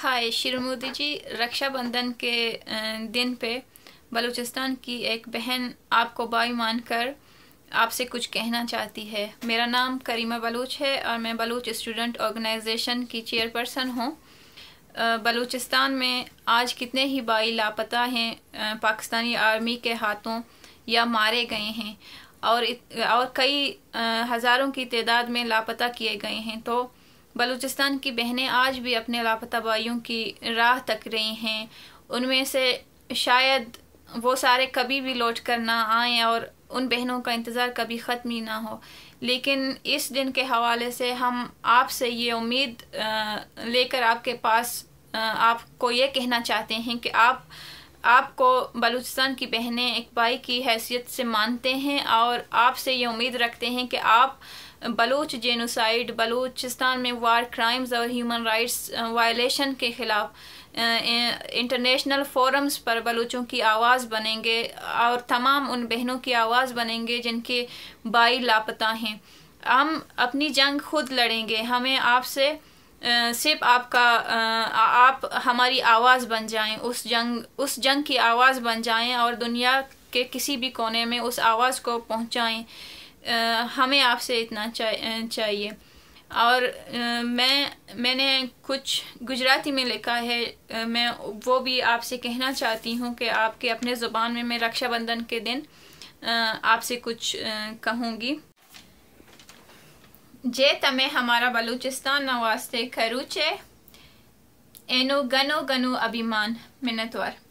हाय श्री मोदी जी रक्षाबंधन के दिन पे बलूचिस्तान की एक बहन आपको बाई मानकर आपसे कुछ कहना चाहती है मेरा नाम करीमा बलूच है और मैं बलूच स्टूडेंट ऑर्गेनाइजेशन की चेयरपर्सन हूँ बलूचिस्तान में आज कितने ही बाई लापता हैं पाकिस्तानी आर्मी के हाथों या मारे गए हैं और और कई हज़ारों की तादाद में लापता किए गए हैं तो बलूचिस्तान की बहनें आज भी अपने लापता भाइयों की राह तक रही हैं उनमें से शायद वो सारे कभी भी लौट कर ना आए और उन बहनों का इंतज़ार कभी ख़त्म ही ना हो लेकिन इस दिन के हवाले से हम आपसे ये उम्मीद लेकर आपके पास आपको ये कहना चाहते हैं कि आप आपको बलूचिस्तान की बहनें एक भाई की हैसियत से मानते हैं और आपसे ये उम्मीद रखते हैं कि आप बलूच जेनोसाइड बलूचिस्तान में वार क्राइम्स और ह्यूमन राइट्स वायलेशन के ख़िलाफ़ इंटरनेशनल फोरम्स पर बलूचों की आवाज़ बनेंगे और तमाम उन बहनों की आवाज़ बनेंगे जिनके भाई लापता हैं हम अपनी जंग खुद लड़ेंगे हमें आपसे सिर्फ आपका आप हमारी आवाज़ बन जाएं उस जंग उस जंग की आवाज़ बन जाएं और दुनिया के किसी भी कोने में उस आवाज़ को पहुंचाएं हमें आपसे इतना चाहिए और मैं मैंने कुछ गुजराती में लिखा है मैं वो भी आपसे कहना चाहती हूँ कि आपके अपने ज़ुबान में मैं रक्षाबंधन के दिन आपसे कुछ कहूँगी जे तमे हमारा बलूचिस्तान नवास्ते खरूचे एनु गनो गनो अभिमान मिनतवर